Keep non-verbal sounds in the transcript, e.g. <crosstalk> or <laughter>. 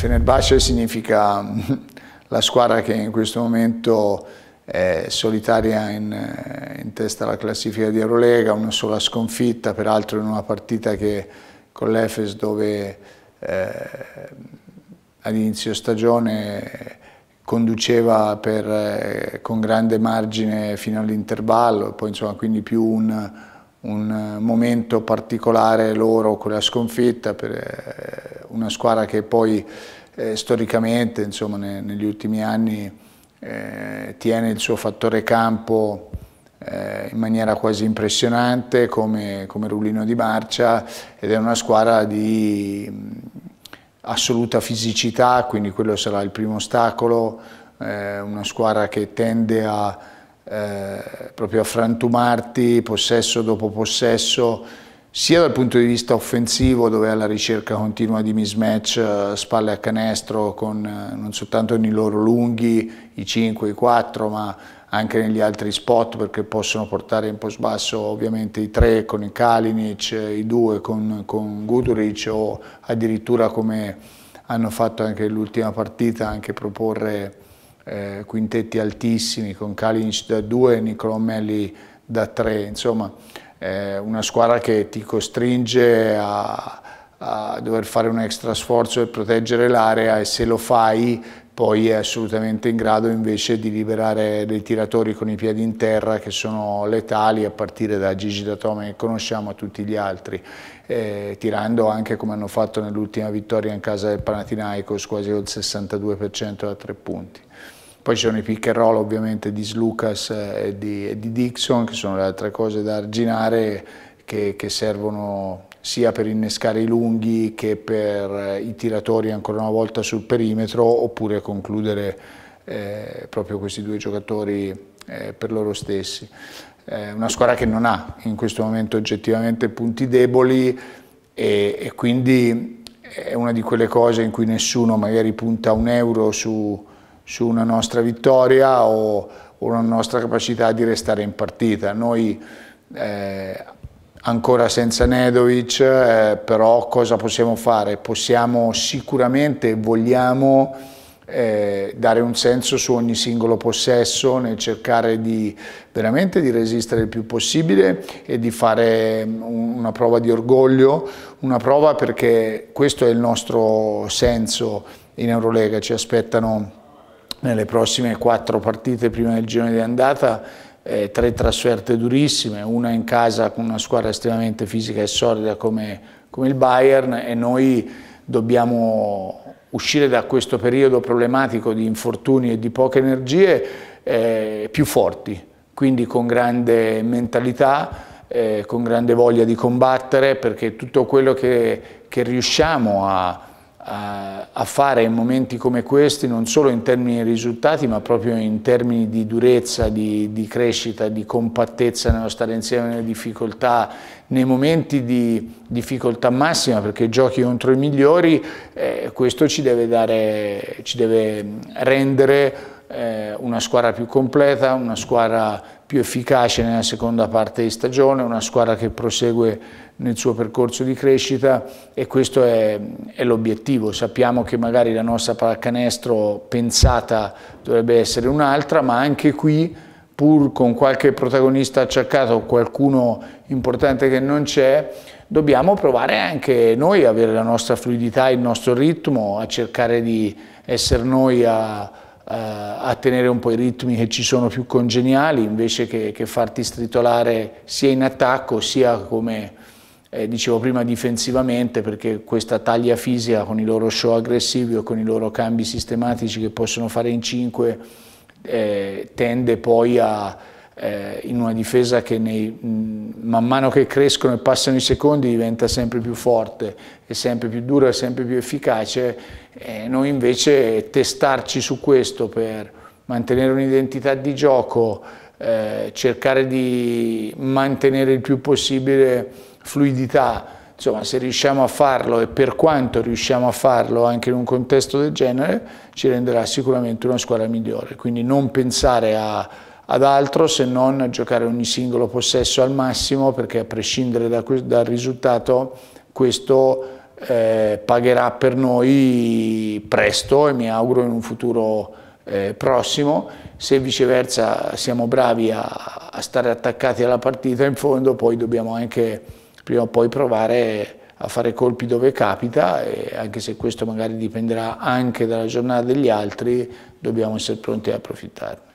Fenerbahce significa <laughs> la squadra che in questo momento è solitaria in, eh, in testa alla classifica di Eurolega, una sola sconfitta, peraltro in una partita che, con l'Efes dove eh, all'inizio stagione conduceva per, eh, con grande margine fino all'intervallo, poi insomma quindi più un un eh, momento particolare loro con la sconfitta per eh, una squadra che poi eh, storicamente, insomma, ne, negli ultimi anni eh, tiene il suo fattore campo eh, in maniera quasi impressionante come, come rullino di marcia ed è una squadra di mh, mm, assoluta fisicità, quindi quello sarà il primo ostacolo, eh, una squadra che tende a eh, proprio a frantumarti possesso dopo possesso, sia dal punto di vista offensivo dove è la ricerca continua di mismatch, eh, spalle a canestro con eh, non soltanto nei loro lunghi, i 5, i 4, ma anche negli altri spot perché possono portare in post basso ovviamente i 3 con i Kalinic, i 2 con, con Guduric o addirittura come hanno fatto anche l'ultima partita anche proporre eh, quintetti altissimi con Kalinic da 2 e Melli da 3, insomma eh, una squadra che ti costringe a, a dover fare un extra sforzo per proteggere l'area e se lo fai poi è assolutamente in grado invece di liberare dei tiratori con i piedi in terra che sono letali a partire da Gigi Datome che conosciamo a tutti gli altri, eh, tirando anche come hanno fatto nell'ultima vittoria in casa del Panathinaikos quasi il 62% da tre punti. Poi ci sono i pick and roll ovviamente di Slucas eh, e di, e di Dixon, che sono le altre cose da arginare che, che servono sia per innescare i lunghi che per eh, i tiratori ancora una volta sul perimetro oppure concludere eh, proprio questi due giocatori eh, per loro stessi. Eh, una squadra che non ha in questo momento oggettivamente punti deboli e, e quindi è una di quelle cose in cui nessuno magari punta un euro su, su una nostra vittoria o una nostra capacità di restare in partita. Noi eh, ancora senza Nedovic, eh, però cosa possiamo fare? Possiamo sicuramente, vogliamo eh, dare un senso su ogni singolo possesso, nel cercare di veramente di resistere il più possibile e di fare mm, una prova di orgoglio, una prova perché questo è il nostro senso in Eurolega, ci aspettano nelle prossime quattro partite prima del girone di andata, eh, tre trasferte durissime, una in casa con una squadra estremamente fisica e solida come, come il Bayern e noi dobbiamo uscire da questo periodo problematico di infortuni e di poche energie eh, più forti, quindi con grande mentalità, eh, con grande voglia di combattere, perché tutto quello che, che riusciamo a, eh, a fare in momenti come questi, non solo in termini di risultati, ma proprio in termini di durezza, di, di crescita, di compattezza nello stare insieme nelle difficoltà, nei momenti di difficoltà massima, perché giochi contro i migliori, eh, questo ci deve, dare, ci deve mm, rendere eh, una squadra più completa, una squadra più efficace nella seconda parte di stagione, una squadra che prosegue nel suo percorso di crescita e questo è, è l'obiettivo. Sappiamo che magari la nostra pallacanestro pensata dovrebbe essere un'altra, ma anche qui pur con qualche protagonista acciaccato o qualcuno importante che non c'è, dobbiamo provare anche noi a avere la nostra fluidità, il nostro ritmo, a cercare di essere noi a, eh, a tenere un po' i ritmi che ci sono più congeniali invece che, che farti stritolare sia in attacco sia come eh, dicevo prima difensivamente perché questa taglia fisica con i loro show aggressivi o con i loro cambi sistematici che possono fare in 5 eh, tende poi a eh, in una difesa che nei, mh, man mano che crescono e passano i secondi diventa sempre più forte, è sempre più dura, è sempre più efficace, eh, noi invece testarci su questo per mantenere un'identità di gioco, eh, cercare di mantenere il più possibile fluidità, insomma se riusciamo a farlo e per quanto riusciamo a farlo anche in un contesto del genere ci renderà sicuramente una squadra migliore, quindi non pensare a ad altro se non a giocare ogni singolo possesso al massimo perché a prescindere da, dal risultato questo eh, pagherà per noi presto e mi auguro in un futuro eh, prossimo, se viceversa siamo bravi a, a, stare attaccati alla partita in fondo poi dobbiamo anche prima o poi provare a fare colpi dove capita, e anche se questo magari dipenderà anche dalla giornata degli altri, dobbiamo essere pronti a approfittarne.